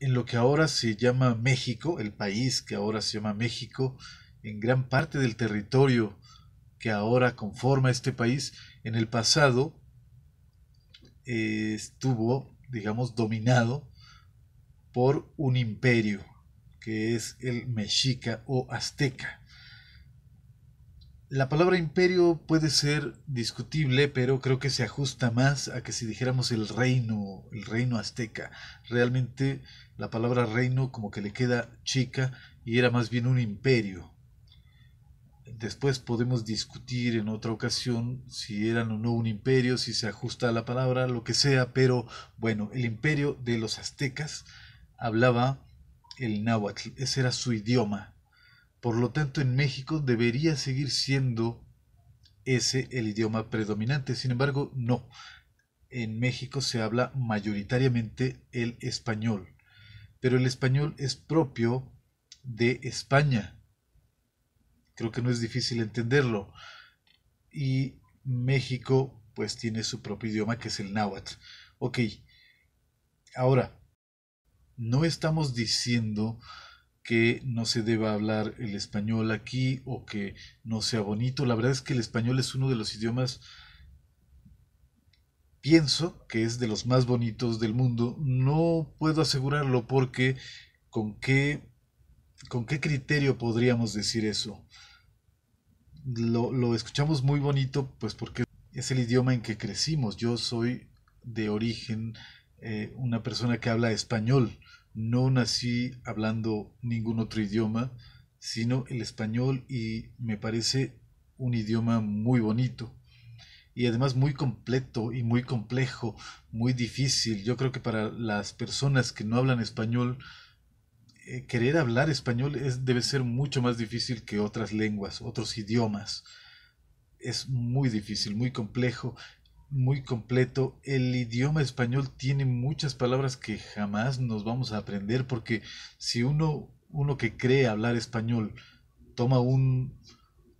en lo que ahora se llama México, el país que ahora se llama México, en gran parte del territorio que ahora conforma este país, en el pasado eh, estuvo, digamos, dominado por un imperio, que es el mexica o azteca. La palabra imperio puede ser discutible, pero creo que se ajusta más a que si dijéramos el reino, el reino azteca. Realmente la palabra reino como que le queda chica y era más bien un imperio. Después podemos discutir en otra ocasión si eran o no un imperio, si se ajusta a la palabra, lo que sea, pero bueno, el imperio de los aztecas hablaba el náhuatl, ese era su idioma, por lo tanto, en México debería seguir siendo ese el idioma predominante. Sin embargo, no. En México se habla mayoritariamente el español. Pero el español es propio de España. Creo que no es difícil entenderlo. Y México pues tiene su propio idioma que es el náhuatl. Ok. Ahora, no estamos diciendo que no se deba hablar el español aquí o que no sea bonito. La verdad es que el español es uno de los idiomas, pienso que es de los más bonitos del mundo. No puedo asegurarlo porque con qué, con qué criterio podríamos decir eso. Lo, escuchamos muy bonito pues porque es el idioma en que crecimos. Yo soy de origen eh, una persona que habla español no nací hablando ningún otro idioma, sino el español y me parece un idioma muy bonito y además muy completo y muy complejo, muy difícil. Yo creo que para las personas que no hablan español, eh, querer hablar español es, debe ser mucho más difícil que otras lenguas, otros idiomas. Es muy difícil, muy complejo muy completo. El idioma español tiene muchas palabras que jamás nos vamos a aprender porque si uno, uno que cree hablar español toma un,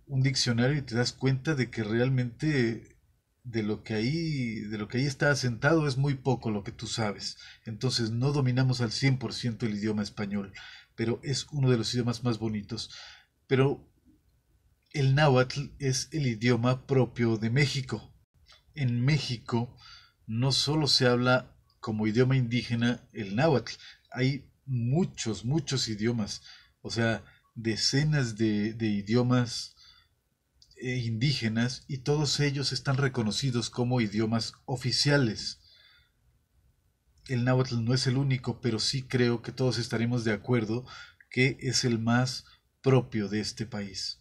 diccionario y te das cuenta de que realmente de lo que ahí de lo que ahí está asentado es muy poco lo que tú sabes. Entonces no dominamos al 100% el idioma español, pero es uno de los idiomas más bonitos. Pero el náhuatl es el idioma propio de México en México no solo se habla como idioma indígena el náhuatl, hay muchos, muchos idiomas, o sea, decenas de, de idiomas eh, indígenas y todos ellos están reconocidos como idiomas oficiales. El náhuatl no es el único, pero sí creo que todos estaremos de acuerdo que es el más propio de este país.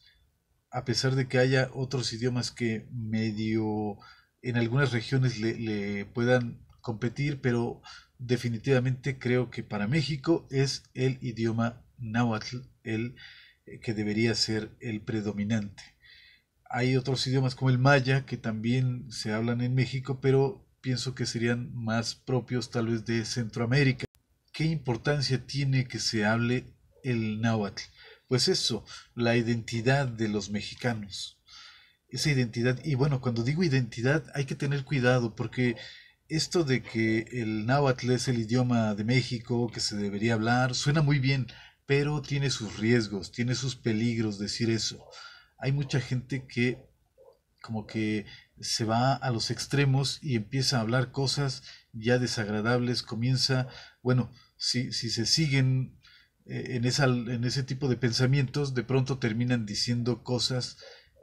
A pesar de que haya otros idiomas que medio en algunas regiones le, puedan competir, pero definitivamente creo que para México es el idioma náhuatl el eh, que debería ser el predominante. Hay otros idiomas como el maya que también se hablan en México, pero pienso que serían más propios tal vez de Centroamérica. ¿Qué importancia tiene que se hable el náhuatl? Pues eso, la identidad de los mexicanos esa identidad. Y bueno, cuando digo identidad hay que tener cuidado porque esto de que el náhuatl es el idioma de México, que se debería hablar, suena muy bien, pero tiene sus riesgos, tiene sus peligros decir eso. Hay mucha gente que como que se va a los extremos y empieza a hablar cosas ya desagradables, comienza, bueno, si, si se siguen eh, en, esa, en ese tipo de pensamientos, de pronto terminan diciendo cosas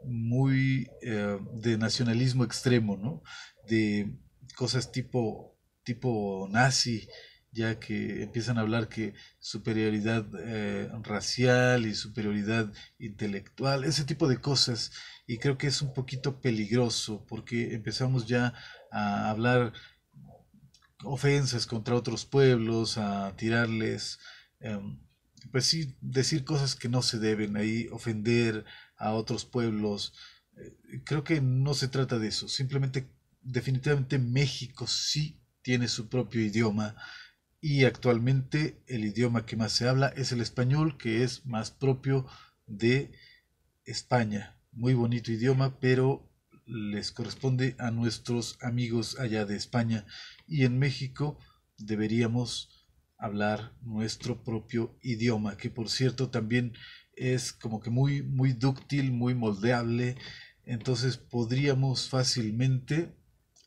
muy eh, de nacionalismo extremo, ¿no? De cosas tipo, tipo nazi, ya que empiezan a hablar que superioridad eh, racial y superioridad intelectual, ese tipo de cosas. Y creo que es un poquito peligroso porque empezamos ya a hablar ofensas contra otros pueblos, a tirarles... Em, pues sí, decir cosas que no se deben ahí, ofender a otros pueblos, eh, creo que no se trata de eso. Simplemente, definitivamente México sí tiene su propio idioma y actualmente el idioma que más se habla es el español, que es más propio de España. Muy bonito idioma, pero les corresponde a nuestros amigos allá de España y en México deberíamos hablar nuestro propio idioma, que por cierto también es como que muy, muy dúctil, muy moldeable, entonces podríamos fácilmente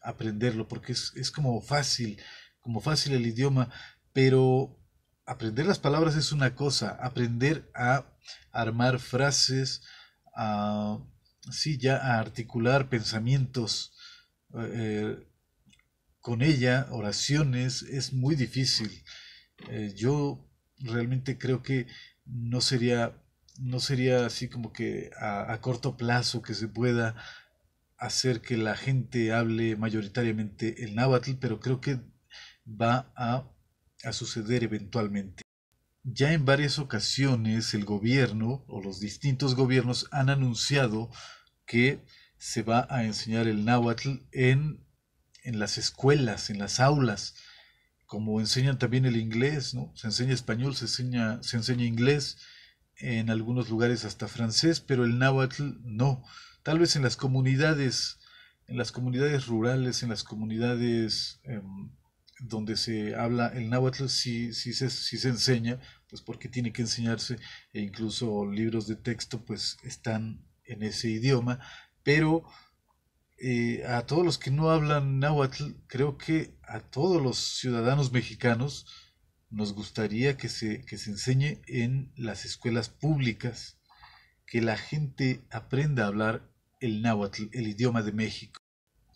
aprenderlo, porque es, como fácil, como fácil el idioma, pero aprender las palabras es una cosa, aprender a armar frases, a, ya a articular pensamientos eh, eh, con ella, oraciones, es muy difícil. Eh, yo realmente creo que no sería, no sería así como que a, corto plazo que se pueda hacer que la gente hable mayoritariamente el náhuatl, pero creo que va a, a, suceder eventualmente. Ya en varias ocasiones el gobierno o los distintos gobiernos han anunciado que se va a enseñar el náhuatl en, en las escuelas, en las aulas como enseñan también el inglés, ¿no? Se enseña español, se enseña, se enseña inglés, en algunos lugares hasta francés, pero el náhuatl no. Tal vez en las comunidades, en las comunidades rurales, en las comunidades em, donde se habla el náhuatl, sí, sí, se, sí se enseña, pues porque tiene que enseñarse, e incluso libros de texto, pues están en ese idioma, pero eh, a todos los que no hablan náhuatl, creo que a todos los ciudadanos mexicanos nos gustaría que se, que se enseñe en las escuelas públicas, que la gente aprenda a hablar el náhuatl, el idioma de México.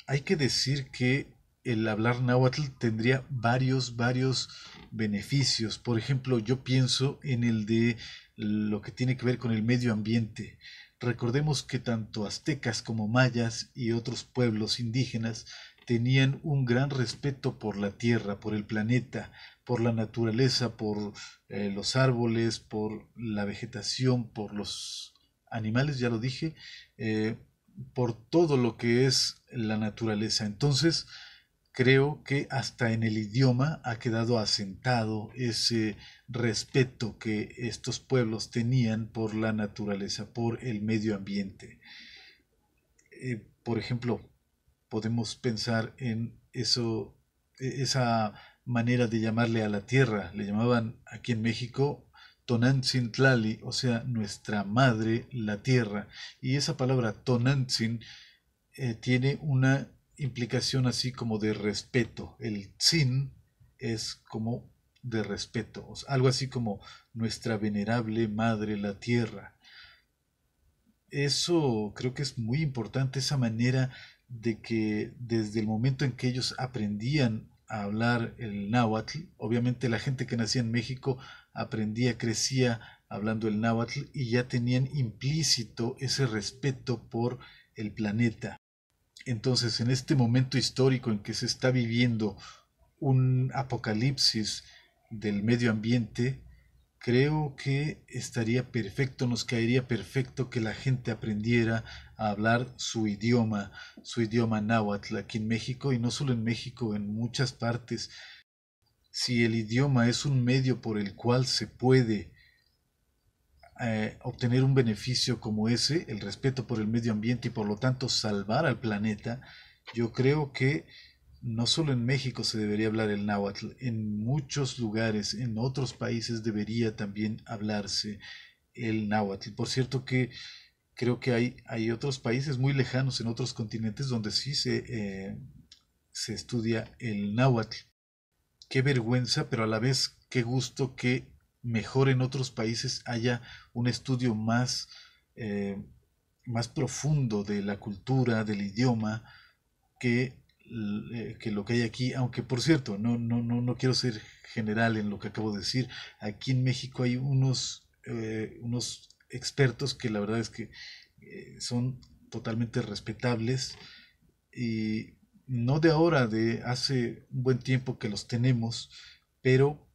Hay que decir que el hablar náhuatl tendría varios, varios beneficios. Por ejemplo, yo pienso en el de lo que tiene que ver con el medio ambiente. Recordemos que tanto aztecas como mayas y otros pueblos indígenas tenían un gran respeto por la tierra, por el planeta, por la naturaleza, por eh, los árboles, por la vegetación, por los animales, ya lo dije, eh, por todo lo que es la naturaleza. Entonces, creo que hasta en el idioma ha quedado asentado ese respeto que estos pueblos tenían por la naturaleza, por el medio ambiente. Eh, por ejemplo, podemos pensar en eso, e-, esa manera de llamarle a la tierra. Le llamaban aquí en México Tonantzin o sea, nuestra madre, la tierra. Y esa palabra Tonantzin eh, tiene una implicación así como de respeto. El tzin es como de respeto, algo así como nuestra venerable Madre la Tierra. Eso creo que es muy importante, esa manera de que desde el momento en que ellos aprendían a hablar el náhuatl, obviamente la gente que nacía en México aprendía, crecía hablando el náhuatl y ya tenían implícito ese respeto por el planeta. Entonces, en este momento histórico en que se está viviendo un apocalipsis del medio ambiente, creo que estaría perfecto, nos caería perfecto que la gente aprendiera a hablar su idioma, su idioma náhuatl aquí en México y no solo en México, en muchas partes. Si el idioma es un medio por el cual se puede eh, obtener un beneficio como ese, el respeto por el medio ambiente y por lo tanto salvar al planeta, yo creo que no solo en México se debería hablar el náhuatl, en muchos lugares, en otros países debería también hablarse el náhuatl. Por cierto que creo que hay, hay otros países muy lejanos, en otros continentes, donde sí se, eh, se estudia el náhuatl. Qué vergüenza, pero a la vez qué gusto que mejor en otros países haya un estudio más, eh, más profundo de la cultura, del idioma, que eh, que lo que hay aquí, aunque por cierto, no, no, quiero ser general en lo que acabo de decir, aquí en México hay unos, eh, unos expertos que la verdad es que eh, son totalmente respetables y no de ahora, de hace un buen tiempo que los tenemos, pero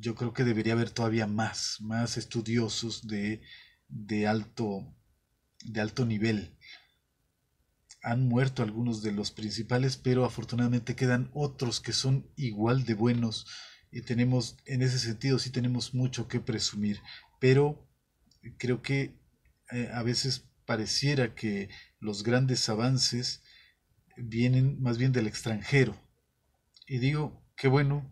yo creo que debería haber todavía más, más estudiosos de, alto, de alto nivel han muerto algunos de los principales, pero afortunadamente quedan otros que son igual de buenos. Y tenemos, en ese sentido, sí tenemos mucho que presumir. Pero creo que eh, a veces pareciera que los grandes avances vienen más bien del extranjero. Y digo, qué bueno,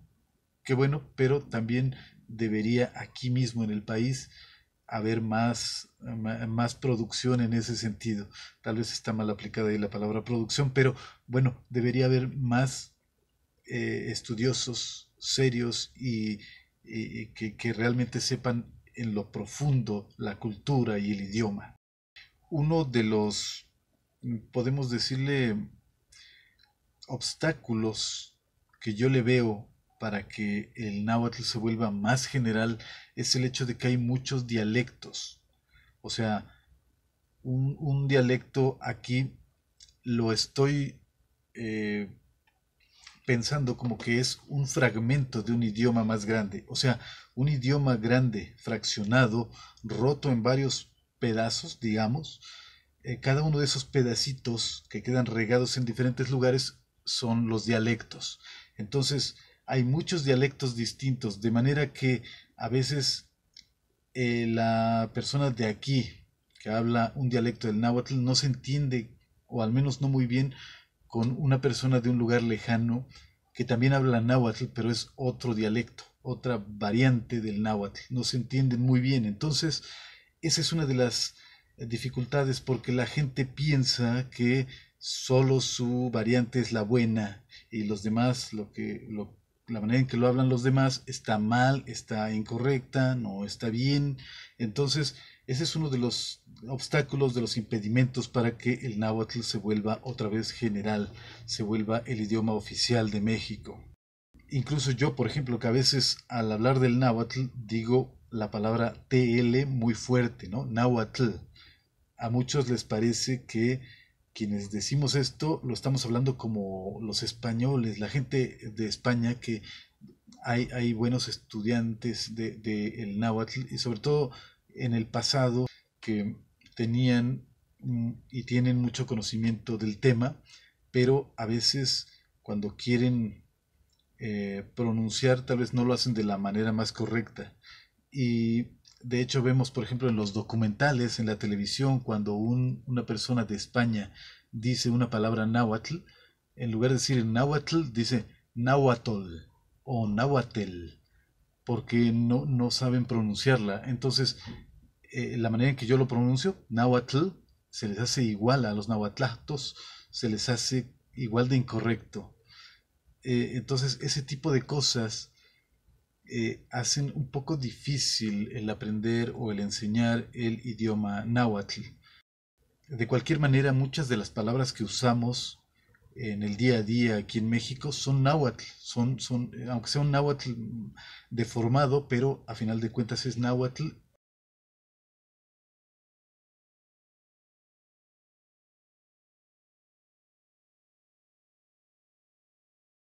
qué bueno, pero también debería aquí mismo en el país haber más, más producción en ese sentido. Tal vez está mal aplicada ahí la palabra producción, pero bueno, debería haber más eh, estudiosos serios y, que, que, realmente sepan en lo profundo la cultura y el idioma. Uno de los, podemos decirle, obstáculos que yo le veo para que el náhuatl se vuelva más general es el hecho de que hay muchos dialectos. O sea, un, dialecto aquí lo estoy eh, pensando como que es un fragmento de un idioma más grande. O sea, un idioma grande, fraccionado, roto en varios pedazos, digamos. Eh, cada uno de esos pedacitos que quedan regados en diferentes lugares son los dialectos. Entonces, hay muchos dialectos distintos, de manera que a veces eh, la persona de aquí que habla un dialecto del náhuatl no se entiende, o al menos no muy bien, con una persona de un lugar lejano que también habla náhuatl, pero es otro dialecto, otra variante del náhuatl. No se entienden muy bien. Entonces, esa es una de las dificultades porque la gente piensa que solo su variante es la buena y los demás lo que lo la manera en que lo hablan los demás está mal, está incorrecta, no está bien. Entonces, ese es uno de los obstáculos, de los impedimentos para que el náhuatl se vuelva otra vez general, se vuelva el idioma oficial de México. Incluso yo, por ejemplo, que a veces al hablar del náhuatl digo la palabra TL muy fuerte, ¿no? Náhuatl. A muchos les parece que quienes decimos esto lo estamos hablando como los españoles, la gente de España que hay, hay buenos estudiantes del de, el náhuatl y sobre todo en el pasado que tenían mm, y tienen mucho conocimiento del tema, pero a veces cuando quieren eh, pronunciar tal vez no lo hacen de la manera más correcta. Y de hecho vemos, por ejemplo, en los documentales, en la televisión, cuando una persona de España dice una palabra náhuatl, en lugar de decir náhuatl, dice náhuatl o náhuatl, porque no, no saben pronunciarla. Entonces, eh, la manera en que yo lo pronuncio, náhuatl, se les hace igual a los nahuatlactos, se les hace igual de incorrecto. Eh, entonces, ese tipo de cosas eh, hacen un poco difícil el aprender o el enseñar el idioma náhuatl. De cualquier manera, muchas de las palabras que usamos en el día a día aquí en México son náhuatl, son, son, eh, aunque sea un náhuatl deformado, pero a final de cuentas es náhuatl